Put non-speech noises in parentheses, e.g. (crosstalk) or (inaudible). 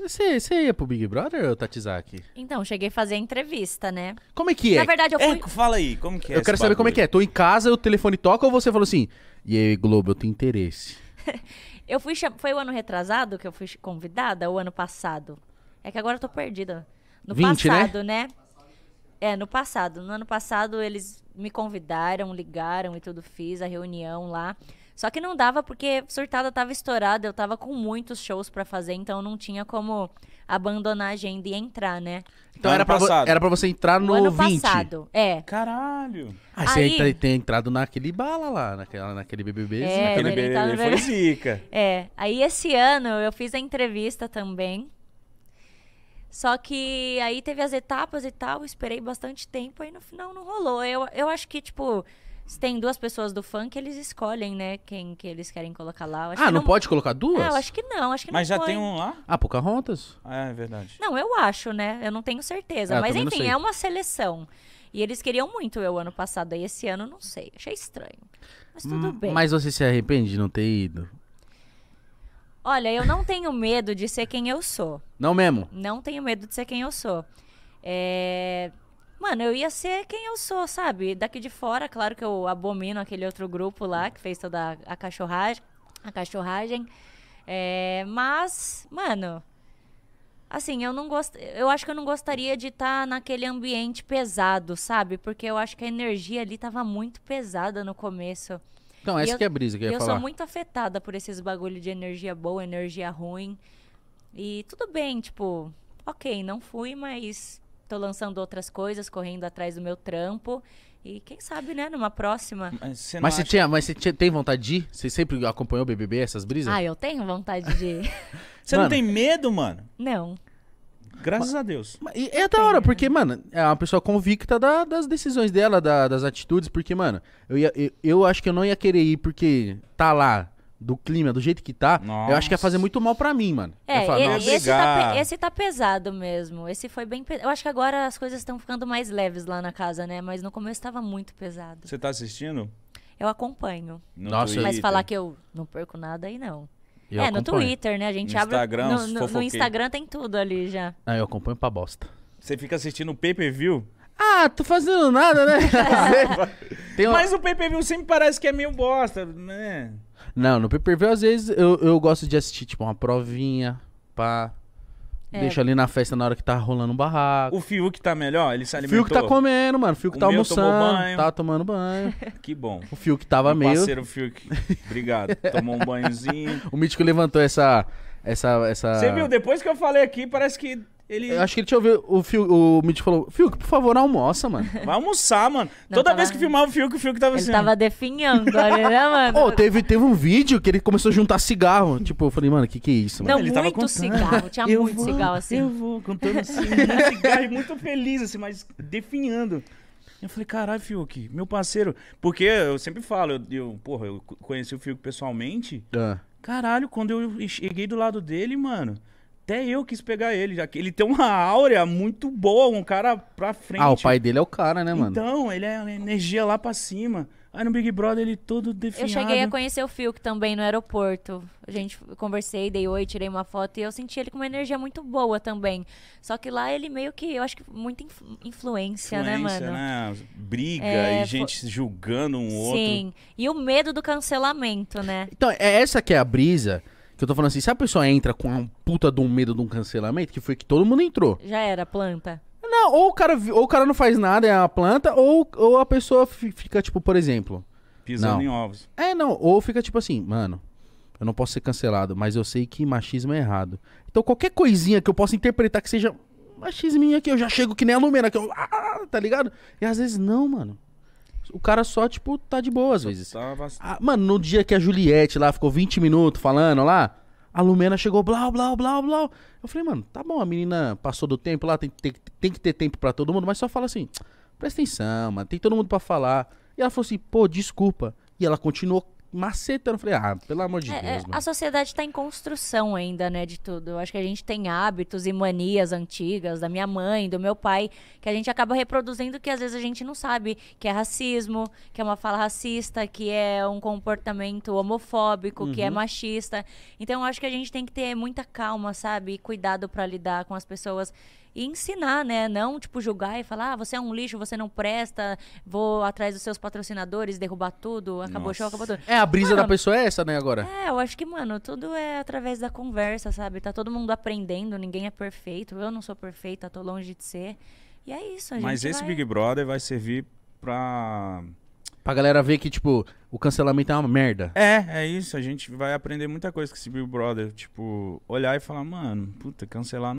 Você, você ia pro Big Brother, ou Tatizaki? Então, cheguei a fazer a entrevista, né? Como é que é? Na verdade, eu é, fui... É, fala aí, como que é Eu quero saber como é que é. Tô em casa, o telefone toca ou você falou assim, e aí, Globo, eu tenho interesse. (laughs) eu fui... Cham... Foi o ano retrasado que eu fui convidada? Ou ano passado? É que agora eu tô perdida. No 20, né? passado, né? né? É, no passado. No ano passado, eles me convidaram, ligaram e tudo, fiz a reunião lá. Só que não dava porque surtada tava estourada, eu tava com muitos shows para fazer, então não tinha como abandonar a agenda e entrar, né? Então, então era pra, era pra você entrar no, no ano 20. passado, é. Caralho. Aí, ah, você Aí... tem entrado naquele bala lá, naquele BBB. É, assim, naquele né? BBB foi zica. É. Aí esse ano eu fiz a entrevista também. Só que aí teve as etapas e tal, esperei bastante tempo, aí no final não rolou. Eu, eu acho que, tipo, se tem duas pessoas do funk, eles escolhem, né? Quem que eles querem colocar lá. ah, não, não, pode colocar duas? É, eu acho que não. Acho que mas não já foi. tem um lá? Ah, Pocahontas? Ah, é verdade. Não, eu acho, né? Eu não tenho certeza. É, mas enfim, é uma seleção. E eles queriam muito eu ano passado. Aí esse ano, não sei. Achei estranho. Mas tudo hum, bem. Mas você se arrepende de não ter ido? Olha, eu não tenho medo de ser quem eu sou. Não mesmo? Não tenho medo de ser quem eu sou. É Mano, eu ia ser quem eu sou, sabe? Daqui de fora, claro que eu abomino aquele outro grupo lá que fez toda a cachorragem. A cachorragem. É, mas, mano. Assim, eu não gosto. Eu acho que eu não gostaria de estar tá naquele ambiente pesado, sabe? Porque eu acho que a energia ali tava muito pesada no começo. Então, essa eu, que é a brisa que eu ia eu falar. Eu sou muito afetada por esses bagulho de energia boa, energia ruim. E tudo bem, tipo, ok, não fui, mas Tô lançando outras coisas, correndo atrás do meu trampo. E quem sabe, né, numa próxima. Mas você, mas você tinha, mas você tinha, tem vontade de ir? Você sempre acompanhou o BBB, essas brisas? Ah, eu tenho vontade de ir. (laughs) (laughs) você mano, não tem medo, mano? Não. Graças mas, a Deus. E é da hora, porque, mano, é uma pessoa convicta da, das decisões dela, da, das atitudes, porque, mano, eu, ia, eu, eu acho que eu não ia querer ir porque tá lá, do clima, do jeito que tá, Nossa. eu acho que ia fazer muito mal para mim, mano. É, falar, esse, tá, esse, tá, pesado mesmo. Esse foi bem pe... Eu acho que agora as coisas estão ficando mais leves lá na casa, né? Mas no começo tava muito pesado. Você tá assistindo? Eu acompanho. No Nossa, Twitter. mas falar que eu não perco nada aí não. Eu é, acompanho. no Twitter, né? A gente no abre. Instagram, no, no, no, Instagram tem tudo ali já. Ah, eu acompanho pra bosta. Você fica assistindo o pay per view? Ah, tô fazendo nada, né? (laughs) um... Mas o pay per view sempre parece que é meio bosta, né? Não, no pay-per-view, às vezes, eu, eu gosto de assistir, tipo, uma provinha, pá. É. Deixa ali na festa na hora que tá rolando um barraco. O Fiuk tá melhor? Ele se alimentou? O Fiuk tá comendo, mano. O Fiuk o tá almoçando, banho. tá tomando banho. (laughs) Que bom. O Fiuk tava Meu meio... parceiro Fiuk, obrigado. (laughs) Tomou um banhozinho. o Mítico levantou essa... Essa, essa... Você viu, depois que eu falei aqui, parece que ele... Eu acho que ele tinha ouvido o Fiuk, o Mitch falou, Fiuk, por favor, almoça, mano. (laughs) Vai almoçar, mano. Não, Toda tava... vez que filmava o Fiuk, o Fiuk tava ele assim... Ele tava definhando ali, né, (laughs) mano? Pô, oh, teve, teve um vídeo que ele começou a juntar cigarro. Tipo, eu falei, mano, o que que é isso, mano? Não, ele muito cigarro, tinha eu muito vou, cigarro, assim. Eu vou, contando assim, muito cigarro e muito feliz, assim, mas definhando. Eu falei, caralho, Fiuk, meu parceiro. Porque eu sempre falo, eu, eu porra, eu conheci o Fiuk pessoalmente. Ah. Caralho, quando eu cheguei do lado dele, mano... Até eu quis pegar ele, já que ele tem uma áurea muito boa, um cara pra frente. Ah, o pai dele é o cara, né, mano? Então, ele é energia lá pra cima. Aí no Big Brother ele todo definido. Eu cheguei a conhecer o Fiuk também no aeroporto. A gente conversei, dei oi, tirei uma foto e eu senti ele com uma energia muito boa também. Só que lá ele meio que, eu acho que muita influência, influência né, mano? Né? Briga é, e gente julgando um Sim. outro. Sim. E o medo do cancelamento, né? Então, é essa que é a brisa que eu tô falando assim, se a pessoa entra com um puta de um medo de um cancelamento, que foi que todo mundo entrou. Já era, planta. Não, ou o cara, ou o cara não faz nada, é a planta, ou, ou a pessoa fica, tipo, por exemplo. Pisando não. em ovos. É, não. Ou fica tipo assim, mano, eu não posso ser cancelado, mas eu sei que machismo é errado. Então qualquer coisinha que eu possa interpretar que seja machisminha aqui, eu já chego que nem a Lumena, que eu. Ah, tá ligado? E às vezes não, mano. O cara só, tipo, tá de boa às vezes. Tá ah, mano, no dia que a Juliette lá ficou 20 minutos falando lá, a Lumena chegou, blá, blá, blá, blá. Eu falei, mano, tá bom, a menina passou do tempo lá, tem, tem, tem que ter tempo para todo mundo, mas só fala assim, presta atenção, mano, tem todo mundo para falar. E ela falou assim, pô, desculpa. E ela continuou macetando. Eu falei, ah, pelo amor de é, é Deus. Mano. A sociedade está em construção ainda, né, de tudo. Eu acho que a gente tem hábitos e manias antigas da minha mãe, do meu pai, que a gente acaba reproduzindo que às vezes a gente não sabe que é racismo, que é uma fala racista, que é um comportamento homofóbico, uhum. que é uhum. machista. Então, eu acho que a gente tem que ter muita calma, sabe? E cuidado para lidar com as pessoas e ensinar, né? Não, tipo, julgar e falar, ah, você é um lixo, você não presta, vou atrás dos seus patrocinadores, derrubar tudo, acabou o show, acabou tudo. É, a brisa mano, da pessoa é essa, né, agora? É, eu acho que, mano, tudo é através da conversa, sabe? Tá todo mundo aprendendo, ninguém é perfeito, eu não sou perfeita, tô longe de ser. E é isso, a Mas esse vai... Big Brother vai servir pra... Pra galera ver que, tipo, o cancelamento é uma merda. É, é isso. A gente vai aprender muita coisa com esse Big Brother. Tipo, olhar e falar, mano, puta, cancelar